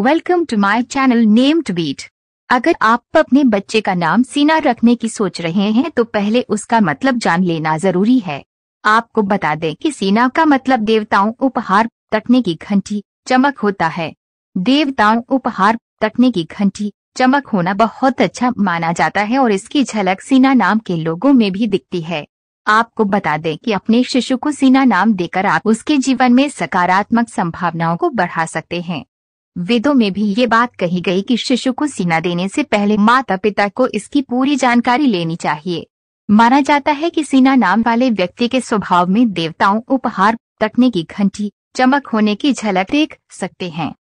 welcome to my channel name to beat अगर आप अपने बच्चे का नाम सीना रखने की सोच रहे हैं तो पहले उसका मतलब जान लेना जरूरी है आपको बता दें कि सीना का मतलब देवताओं उपहार तकने की घंटी चमक होता है देवताओं उपहार तकने की घंटी चमक होना बहुत अच्छा माना जाता है और इसकी झलक सीना नाम के लोगों में भी दिखती है आपको बता दें कि अपने शिशु को सीना नाम देकर आप उसके जीवन में सकारात्मक संभावनाओं को बढ़ा सकते हैं वेदों में भी ये बात कही गई कि शिशु को सीना देने से पहले माता पिता को इसकी पूरी जानकारी लेनी चाहिए माना जाता है कि सीना नाम वाले व्यक्ति के स्वभाव में देवताओं उपहार तकने की घंटी चमक होने की झलक देख सकते हैं